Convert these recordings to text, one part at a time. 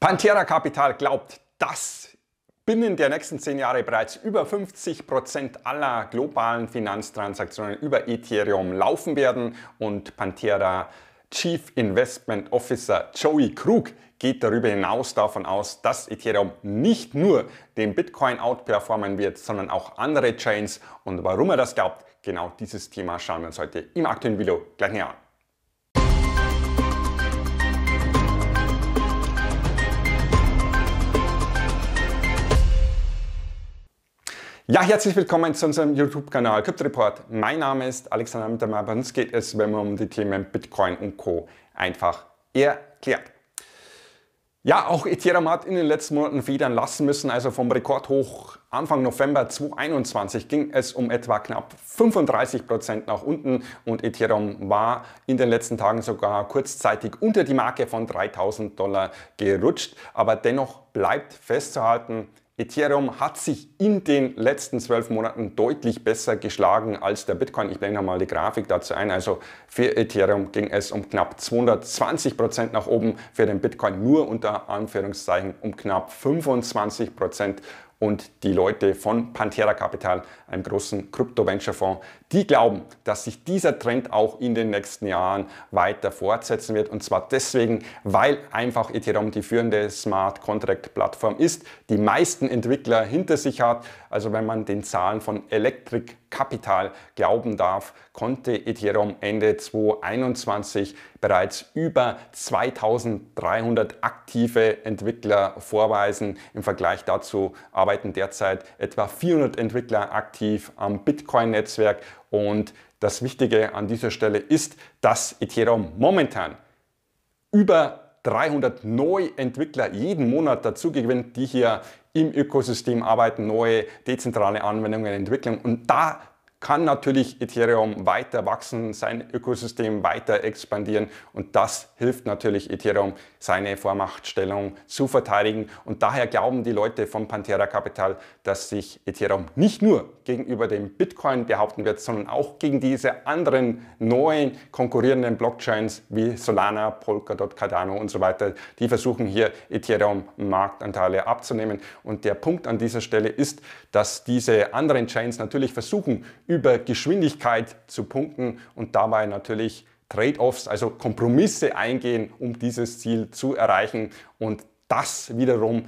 Pantera Capital glaubt, dass binnen der nächsten zehn Jahre bereits über 50% Prozent aller globalen Finanztransaktionen über Ethereum laufen werden und Pantera Chief Investment Officer Joey Krug geht darüber hinaus davon aus, dass Ethereum nicht nur den Bitcoin outperformen wird, sondern auch andere Chains. Und warum er das glaubt, genau dieses Thema schauen wir uns heute im aktuellen Video gleich näher an. Ja, herzlich willkommen zu unserem YouTube-Kanal Crypto Report. Mein Name ist Alexander Mittermeier. Bei uns geht es, wenn man um die Themen Bitcoin und Co. einfach erklärt. Ja, auch Ethereum hat in den letzten Monaten federn lassen müssen. Also vom Rekordhoch Anfang November 2021 ging es um etwa knapp 35% Prozent nach unten und Ethereum war in den letzten Tagen sogar kurzzeitig unter die Marke von 3000 Dollar gerutscht. Aber dennoch bleibt festzuhalten, Ethereum hat sich in den letzten zwölf Monaten deutlich besser geschlagen als der Bitcoin. Ich blende mal die Grafik dazu ein. Also für Ethereum ging es um knapp 220 Prozent nach oben, für den Bitcoin nur unter Anführungszeichen um knapp 25 Prozent und die Leute von Pantera Capital, einem großen Krypto-Venture-Fonds, die glauben, dass sich dieser Trend auch in den nächsten Jahren weiter fortsetzen wird. Und zwar deswegen, weil einfach Ethereum die führende Smart Contract-Plattform ist, die meisten Entwickler hinter sich hat. Also wenn man den Zahlen von Electric Capital glauben darf, konnte Ethereum Ende 2021 bereits über 2300 aktive Entwickler vorweisen. Im Vergleich dazu arbeiten derzeit etwa 400 Entwickler aktiv am Bitcoin-Netzwerk und das Wichtige an dieser Stelle ist, dass Ethereum momentan über 300 neue Entwickler jeden Monat dazu gewinnt, die hier im Ökosystem arbeiten, neue dezentrale Anwendungen entwickeln. Und da kann natürlich Ethereum weiter wachsen, sein Ökosystem weiter expandieren und das hilft natürlich Ethereum, seine Vormachtstellung zu verteidigen. Und daher glauben die Leute von Pantera Capital, dass sich Ethereum nicht nur gegenüber dem Bitcoin behaupten wird, sondern auch gegen diese anderen neuen konkurrierenden Blockchains wie Solana, Polkadot, Cardano und so weiter. Die versuchen hier Ethereum Marktanteile abzunehmen. Und der Punkt an dieser Stelle ist, dass diese anderen Chains natürlich versuchen, über Geschwindigkeit zu punkten und dabei natürlich Trade-offs, also Kompromisse eingehen, um dieses Ziel zu erreichen. Und das wiederum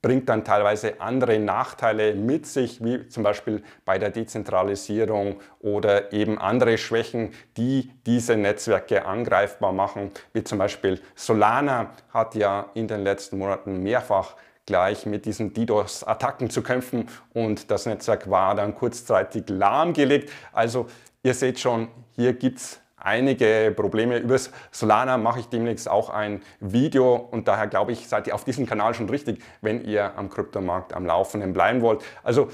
bringt dann teilweise andere Nachteile mit sich, wie zum Beispiel bei der Dezentralisierung oder eben andere Schwächen, die diese Netzwerke angreifbar machen, wie zum Beispiel Solana hat ja in den letzten Monaten mehrfach gleich mit diesen DDoS-Attacken zu kämpfen und das Netzwerk war dann kurzzeitig lahmgelegt. Also ihr seht schon, hier gibt es einige Probleme. Über Solana mache ich demnächst auch ein Video und daher glaube ich, seid ihr auf diesem Kanal schon richtig, wenn ihr am Kryptomarkt am Laufenden bleiben wollt. Also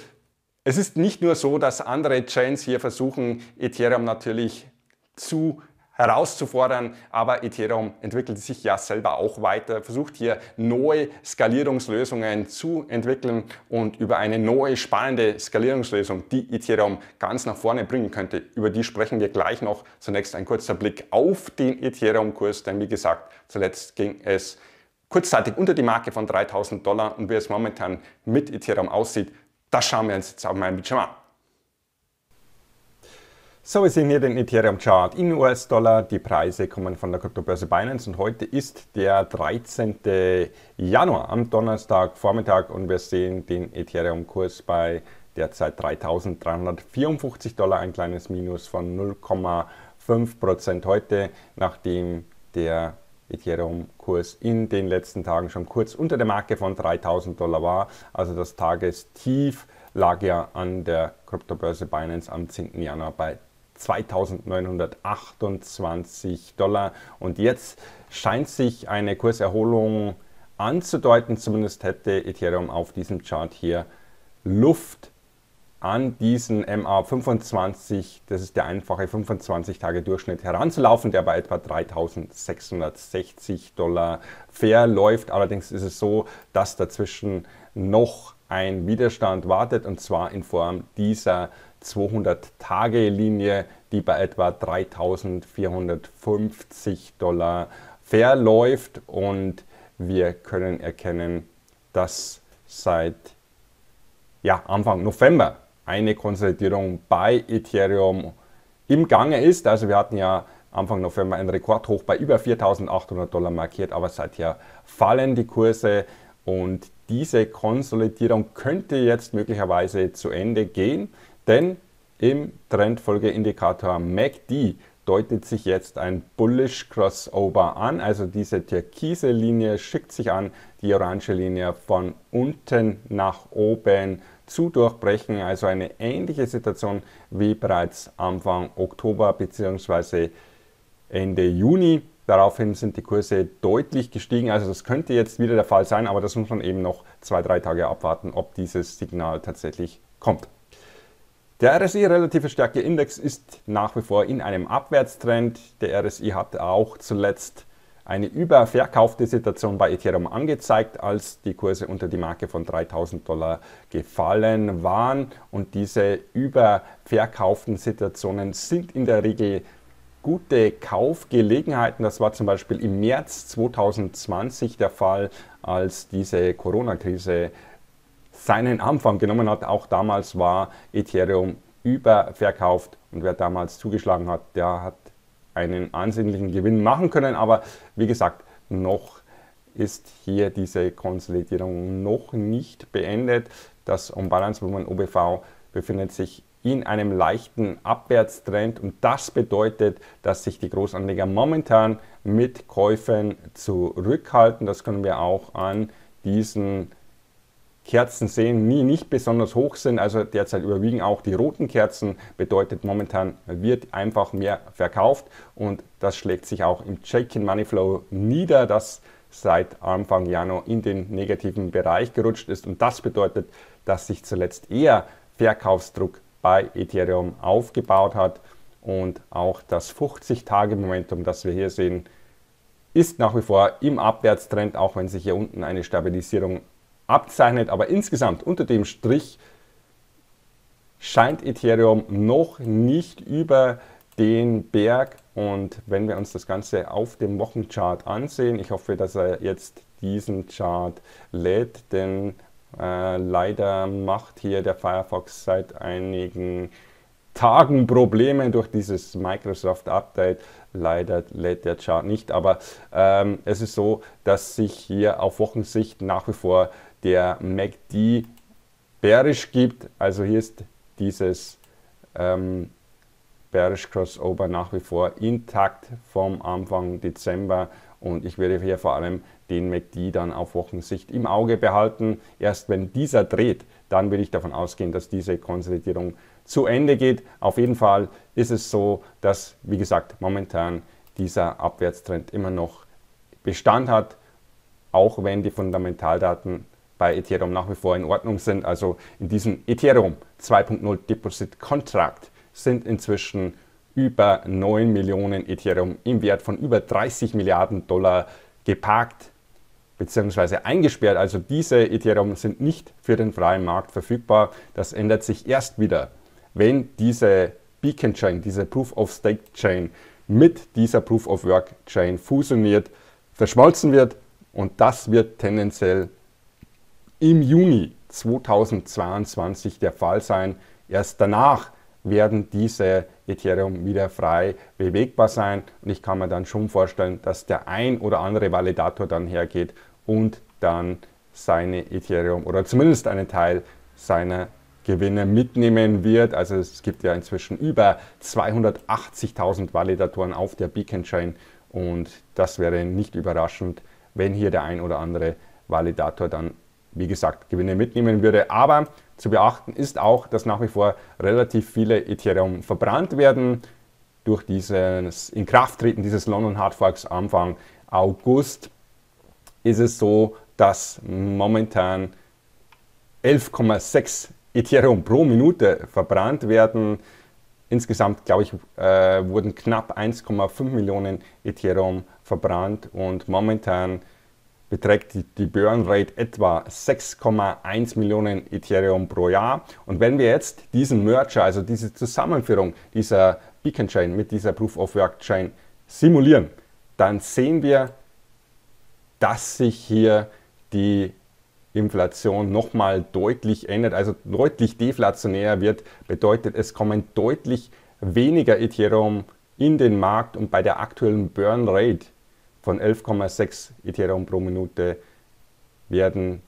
es ist nicht nur so, dass andere Chains hier versuchen, Ethereum natürlich zu herauszufordern. Aber Ethereum entwickelt sich ja selber auch weiter, versucht hier neue Skalierungslösungen zu entwickeln und über eine neue spannende Skalierungslösung, die Ethereum ganz nach vorne bringen könnte, über die sprechen wir gleich noch. Zunächst ein kurzer Blick auf den Ethereum-Kurs, denn wie gesagt, zuletzt ging es kurzzeitig unter die Marke von 3000 Dollar und wie es momentan mit Ethereum aussieht, das schauen wir uns jetzt auf meinem Bildschirm an. So, wir sehen hier den Ethereum Chart in US-Dollar. Die Preise kommen von der Kryptobörse Binance und heute ist der 13. Januar am Donnerstag Vormittag und wir sehen den Ethereum Kurs bei derzeit 3.354 Dollar, ein kleines Minus von 0,5 heute, nachdem der Ethereum-Kurs in den letzten Tagen schon kurz unter der Marke von 3000 Dollar war. Also das Tagestief lag ja an der Kryptobörse Binance am 10. Januar bei 2928 Dollar. Und jetzt scheint sich eine Kurserholung anzudeuten. Zumindest hätte Ethereum auf diesem Chart hier Luft an diesen MA25, das ist der einfache 25-Tage-Durchschnitt, heranzulaufen, der bei etwa 3660 Dollar verläuft. Allerdings ist es so, dass dazwischen noch ein Widerstand wartet und zwar in Form dieser 200-Tage-Linie, die bei etwa 3450 Dollar verläuft und wir können erkennen, dass seit ja, Anfang November eine Konsolidierung bei Ethereum im Gange ist. Also wir hatten ja Anfang November einen Rekordhoch bei über 4.800 Dollar markiert, aber seither fallen die Kurse und diese Konsolidierung könnte jetzt möglicherweise zu Ende gehen. Denn im Trendfolgeindikator MACD deutet sich jetzt ein Bullish Crossover an. Also diese türkise Linie schickt sich an, die orange Linie von unten nach oben zu durchbrechen. Also eine ähnliche Situation wie bereits Anfang Oktober bzw. Ende Juni. Daraufhin sind die Kurse deutlich gestiegen. Also das könnte jetzt wieder der Fall sein, aber das muss man eben noch zwei, drei Tage abwarten, ob dieses Signal tatsächlich kommt. Der RSI relative Stärke Index ist nach wie vor in einem Abwärtstrend. Der RSI hat auch zuletzt eine überverkaufte Situation bei Ethereum angezeigt, als die Kurse unter die Marke von 3000 Dollar gefallen waren. Und diese überverkauften Situationen sind in der Regel gute Kaufgelegenheiten. Das war zum Beispiel im März 2020 der Fall, als diese Corona-Krise seinen Anfang genommen hat. Auch damals war Ethereum überverkauft und wer damals zugeschlagen hat, der hat einen ansehnlichen Gewinn machen können. Aber wie gesagt, noch ist hier diese Konsolidierung noch nicht beendet. Das Umbalancevolumen OBV befindet sich in einem leichten Abwärtstrend und das bedeutet, dass sich die Großanleger momentan mit Käufen zurückhalten. Das können wir auch an diesen Kerzen sehen, nie nicht besonders hoch sind. Also derzeit überwiegen auch die roten Kerzen. Bedeutet momentan wird einfach mehr verkauft und das schlägt sich auch im Check-in Money Flow nieder, das seit Anfang Januar in den negativen Bereich gerutscht ist. Und das bedeutet, dass sich zuletzt eher Verkaufsdruck bei Ethereum aufgebaut hat und auch das 50-Tage-Momentum, das wir hier sehen, ist nach wie vor im Abwärtstrend, auch wenn sich hier unten eine Stabilisierung abzeichnet. Aber insgesamt unter dem Strich scheint Ethereum noch nicht über den Berg. Und wenn wir uns das Ganze auf dem Wochenchart ansehen, ich hoffe, dass er jetzt diesen Chart lädt, denn äh, leider macht hier der Firefox seit einigen Tagen Probleme durch dieses Microsoft-Update. Leider lädt der Chart nicht, aber ähm, es ist so, dass sich hier auf Wochensicht nach wie vor der MACD bearish gibt. Also hier ist dieses ähm, Bearish Crossover nach wie vor intakt vom Anfang Dezember und ich werde hier vor allem den MACD dann auf Wochensicht im Auge behalten. Erst wenn dieser dreht, dann würde ich davon ausgehen, dass diese Konsolidierung zu Ende geht. Auf jeden Fall ist es so, dass, wie gesagt, momentan dieser Abwärtstrend immer noch Bestand hat, auch wenn die Fundamentaldaten bei Ethereum nach wie vor in Ordnung sind. Also in diesem Ethereum 2.0 Deposit Contract sind inzwischen über 9 Millionen Ethereum im Wert von über 30 Milliarden Dollar geparkt bzw. eingesperrt. Also diese Ethereum sind nicht für den freien Markt verfügbar. Das ändert sich erst wieder, wenn diese Beacon Chain, diese Proof of Stake Chain mit dieser Proof of Work Chain fusioniert, verschmolzen wird und das wird tendenziell im Juni 2022 der Fall sein. Erst danach werden diese Ethereum wieder frei bewegbar sein. Und ich kann mir dann schon vorstellen, dass der ein oder andere Validator dann hergeht und dann seine Ethereum oder zumindest einen Teil seiner Gewinne mitnehmen wird. Also es gibt ja inzwischen über 280.000 Validatoren auf der Beacon Chain und das wäre nicht überraschend, wenn hier der ein oder andere Validator dann wie gesagt, Gewinne mitnehmen würde. Aber zu beachten ist auch, dass nach wie vor relativ viele Ethereum verbrannt werden. Durch dieses Inkrafttreten dieses London Hard Forks Anfang August ist es so, dass momentan 11,6 Ethereum pro Minute verbrannt werden. Insgesamt, glaube ich, äh, wurden knapp 1,5 Millionen Ethereum verbrannt und momentan beträgt die Burn Rate etwa 6,1 Millionen Ethereum pro Jahr. Und wenn wir jetzt diesen Merger, also diese Zusammenführung dieser Beacon Chain mit dieser Proof of Work Chain simulieren, dann sehen wir, dass sich hier die Inflation nochmal deutlich ändert, also deutlich deflationär wird, bedeutet, es kommen deutlich weniger Ethereum in den Markt und bei der aktuellen Burn Rate von 11,6 Ethereum pro Minute werden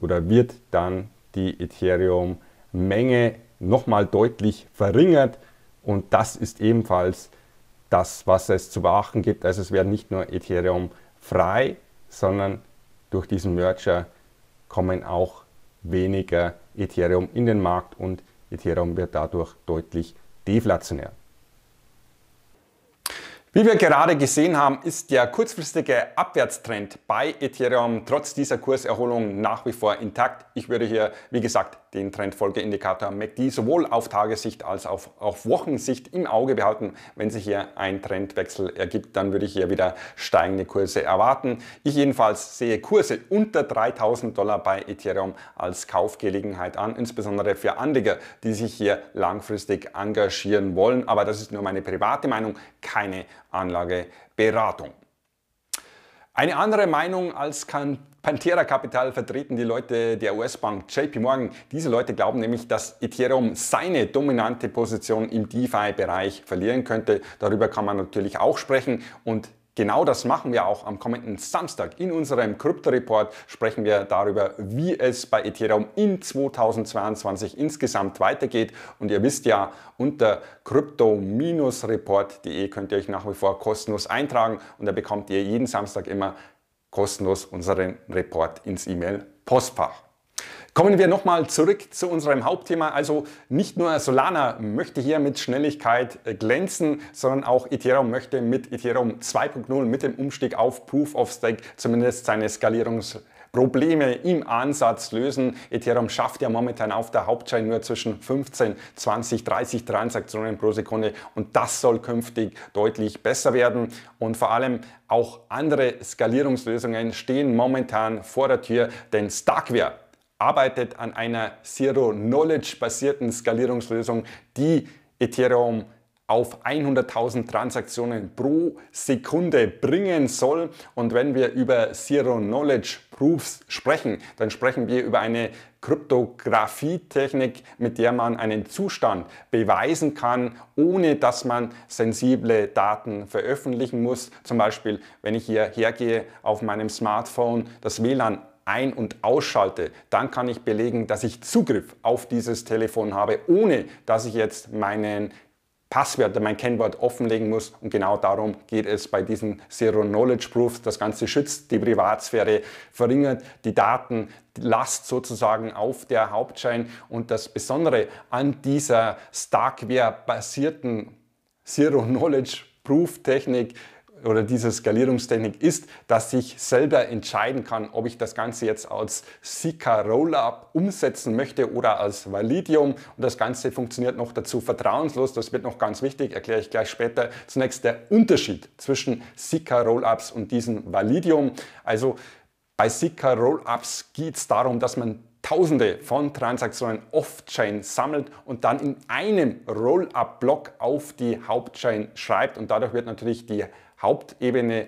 oder wird dann die Ethereum-Menge nochmal deutlich verringert und das ist ebenfalls das, was es zu beachten gibt. Also es werden nicht nur Ethereum frei, sondern durch diesen Merger kommen auch weniger Ethereum in den Markt und Ethereum wird dadurch deutlich deflationär. Wie wir gerade gesehen haben, ist der kurzfristige Abwärtstrend bei Ethereum trotz dieser Kurserholung nach wie vor intakt. Ich würde hier, wie gesagt, den Trendfolgeindikator MACD e sowohl auf Tagessicht als auch auf, Wochensicht im Auge behalten. Wenn sich hier ein Trendwechsel ergibt, dann würde ich hier wieder steigende Kurse erwarten. Ich jedenfalls sehe Kurse unter 3000 Dollar bei Ethereum als Kaufgelegenheit an, insbesondere für Anleger, die sich hier langfristig engagieren wollen. Aber das ist nur meine private Meinung, keine Anlageberatung. Eine andere Meinung als Pantera Capital vertreten die Leute der US-Bank JP Morgan. Diese Leute glauben nämlich, dass Ethereum seine dominante Position im DeFi-Bereich verlieren könnte. Darüber kann man natürlich auch sprechen und Genau das machen wir auch am kommenden Samstag. In unserem Krypto-Report sprechen wir darüber, wie es bei Ethereum in 2022 insgesamt weitergeht. Und ihr wisst ja, unter crypto-report.de könnt ihr euch nach wie vor kostenlos eintragen und da bekommt ihr jeden Samstag immer kostenlos unseren Report ins E-Mail-Postfach. Kommen wir nochmal zurück zu unserem Hauptthema. Also nicht nur Solana möchte hier mit Schnelligkeit äh, glänzen, sondern auch Ethereum möchte mit Ethereum 2.0 mit dem Umstieg auf Proof of Stake zumindest seine Skalierungs Probleme im Ansatz lösen. Ethereum schafft ja momentan auf der Hauptchain nur zwischen 15, 20, 30 Transaktionen pro Sekunde und das soll künftig deutlich besser werden und vor allem auch andere Skalierungslösungen stehen momentan vor der Tür, denn Starkware arbeitet an einer Zero-Knowledge-basierten Skalierungslösung, die Ethereum auf 100.000 Transaktionen pro Sekunde bringen soll. Und wenn wir über Zero-Knowledge-Proofs sprechen, dann sprechen wir über eine Kryptographie-Technik, mit der man einen Zustand beweisen kann, ohne dass man sensible Daten veröffentlichen muss. Zum Beispiel, wenn ich hier hergehe auf meinem Smartphone, das WLAN ein- und ausschalte, dann kann ich belegen, dass ich Zugriff auf dieses Telefon habe, ohne dass ich jetzt meinen Passwörter, mein Kennwort offenlegen muss. Und genau darum geht es bei diesen Zero Knowledge Proofs. Das Ganze schützt die Privatsphäre, verringert die Daten, die Last sozusagen auf der Hauptschein. Und das Besondere an dieser Starkware-basierten Zero Knowledge Proof Technik ist, oder diese Skalierungstechnik ist, dass ich selber entscheiden kann, ob ich das Ganze jetzt als Sika Rollup umsetzen möchte oder als Validium. Und das Ganze funktioniert noch dazu vertrauenslos. Das wird noch ganz wichtig, erkläre ich gleich später. Zunächst der Unterschied zwischen Sika Rollups und diesem Validium. Also bei Sika Rollups geht es darum, dass man Tausende von Transaktionen off-Chain sammelt und dann in einem Roll-up-Block auf die Hauptchain schreibt und dadurch wird natürlich die Hauptebene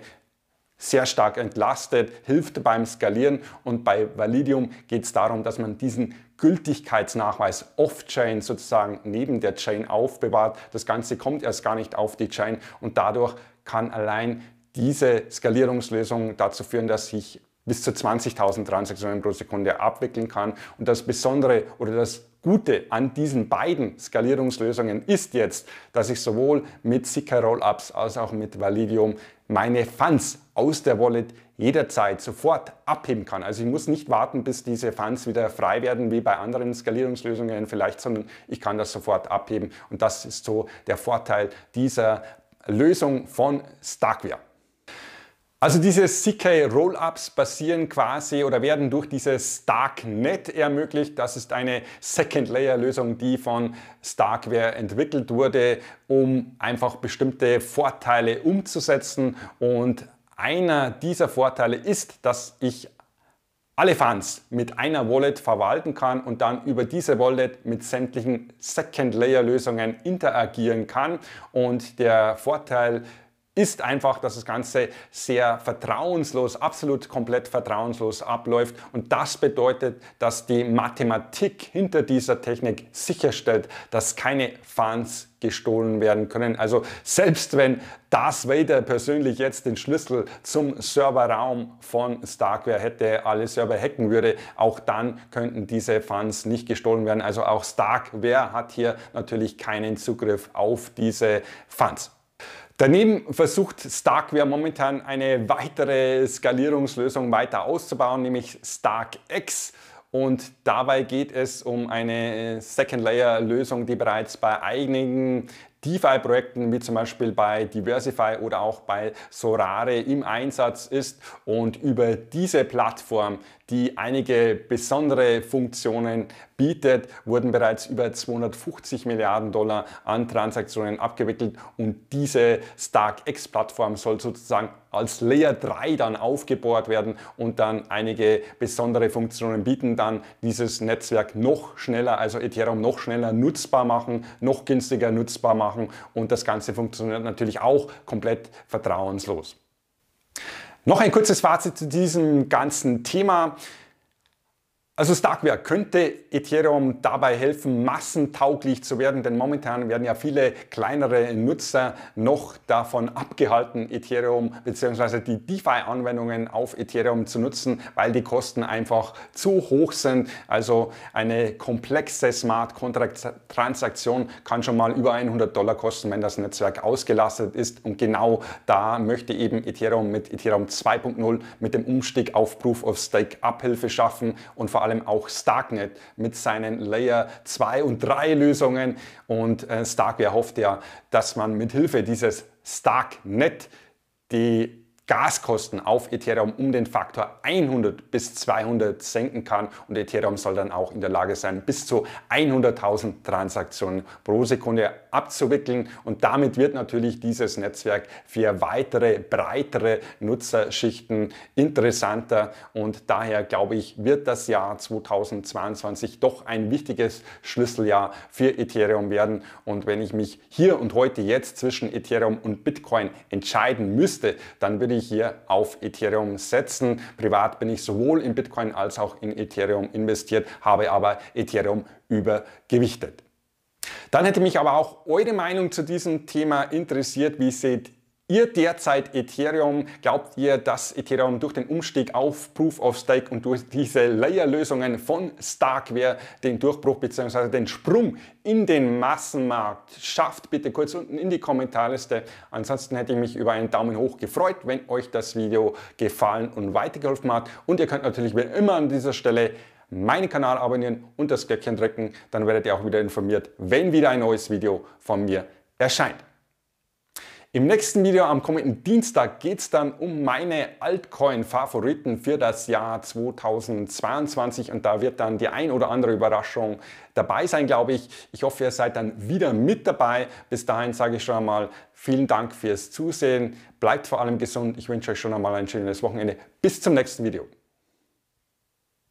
sehr stark entlastet, hilft beim Skalieren und bei Validium geht es darum, dass man diesen Gültigkeitsnachweis off-Chain sozusagen neben der Chain aufbewahrt. Das Ganze kommt erst gar nicht auf die Chain und dadurch kann allein diese Skalierungslösung dazu führen, dass ich bis zu 20.000 Transaktionen pro Sekunde abwickeln kann. Und das Besondere oder das Gute an diesen beiden Skalierungslösungen ist jetzt, dass ich sowohl mit Zika Rollups als auch mit Validium meine Funds aus der Wallet jederzeit sofort abheben kann. Also ich muss nicht warten, bis diese Funds wieder frei werden, wie bei anderen Skalierungslösungen vielleicht, sondern ich kann das sofort abheben. Und das ist so der Vorteil dieser Lösung von Starkware. Also diese CK-Rollups basieren quasi oder werden durch dieses Starknet ermöglicht. Das ist eine Second-Layer-Lösung, die von Starkware entwickelt wurde, um einfach bestimmte Vorteile umzusetzen. Und einer dieser Vorteile ist, dass ich alle Fans mit einer Wallet verwalten kann und dann über diese Wallet mit sämtlichen Second-Layer-Lösungen interagieren kann. Und der Vorteil ist einfach, dass das Ganze sehr vertrauenslos, absolut komplett vertrauenslos abläuft. Und das bedeutet, dass die Mathematik hinter dieser Technik sicherstellt, dass keine Fans gestohlen werden können. Also selbst wenn Darth Vader persönlich jetzt den Schlüssel zum Serverraum von Starkware hätte, alle Server hacken würde, auch dann könnten diese Fans nicht gestohlen werden. Also auch Starkware hat hier natürlich keinen Zugriff auf diese Fans. Daneben versucht Starkware momentan eine weitere Skalierungslösung weiter auszubauen, nämlich StarkX. Und dabei geht es um eine Second-Layer-Lösung, die bereits bei einigen DeFi-Projekten wie zum Beispiel bei Diversify oder auch bei Sorare im Einsatz ist. Und über diese Plattform, die einige besondere Funktionen bietet, wurden bereits über 250 Milliarden Dollar an Transaktionen abgewickelt und diese StarkX-Plattform soll sozusagen als Layer 3 dann aufgebohrt werden und dann einige besondere Funktionen bieten, dann dieses Netzwerk noch schneller, also Ethereum noch schneller nutzbar machen, noch günstiger nutzbar machen machen und das Ganze funktioniert natürlich auch komplett vertrauenslos. Noch ein kurzes Fazit zu diesem ganzen Thema. Also Starkware könnte Ethereum dabei helfen, massentauglich zu werden, denn momentan werden ja viele kleinere Nutzer noch davon abgehalten, Ethereum bzw. die DeFi-Anwendungen auf Ethereum zu nutzen, weil die Kosten einfach zu hoch sind. Also eine komplexe Smart Contract Transaktion kann schon mal über 100 Dollar kosten, wenn das Netzwerk ausgelastet ist. Und genau da möchte eben Ethereum mit Ethereum 2.0 mit dem Umstieg auf Proof of Stake Abhilfe schaffen und vor allem allem auch Starknet mit seinen Layer 2 und 3 Lösungen. Und äh, Starkware hofft ja, dass man mit Hilfe dieses Starknet die Gaskosten auf Ethereum um den Faktor 100 bis 200 senken kann und Ethereum soll dann auch in der Lage sein, bis zu 100.000 Transaktionen pro Sekunde abzuwickeln und damit wird natürlich dieses Netzwerk für weitere, breitere Nutzerschichten interessanter und daher glaube ich, wird das Jahr 2022 doch ein wichtiges Schlüsseljahr für Ethereum werden und wenn ich mich hier und heute jetzt zwischen Ethereum und Bitcoin entscheiden müsste, dann würde ich hier auf Ethereum setzen. Privat bin ich sowohl in Bitcoin als auch in Ethereum investiert, habe aber Ethereum übergewichtet. Dann hätte mich aber auch eure Meinung zu diesem Thema interessiert. Wie seht ihr derzeit Ethereum? Glaubt ihr, dass Ethereum durch den Umstieg auf Proof of Stake und durch diese Layer-Lösungen von Starkware den Durchbruch bzw. den Sprung in den Massenmarkt schafft? Bitte kurz unten in die Kommentarliste. Ansonsten hätte ich mich über einen Daumen hoch gefreut, wenn euch das Video gefallen und weitergeholfen hat. Und ihr könnt natürlich wie immer an dieser Stelle meinen Kanal abonnieren und das Glöckchen drücken, dann werdet ihr auch wieder informiert, wenn wieder ein neues Video von mir erscheint. Im nächsten Video am kommenden Dienstag geht es dann um meine Altcoin-Favoriten für das Jahr 2022 und da wird dann die ein oder andere Überraschung dabei sein, glaube ich. Ich hoffe, ihr seid dann wieder mit dabei. Bis dahin sage ich schon einmal vielen Dank fürs Zusehen. Bleibt vor allem gesund. Ich wünsche euch schon einmal ein schönes Wochenende. Bis zum nächsten Video.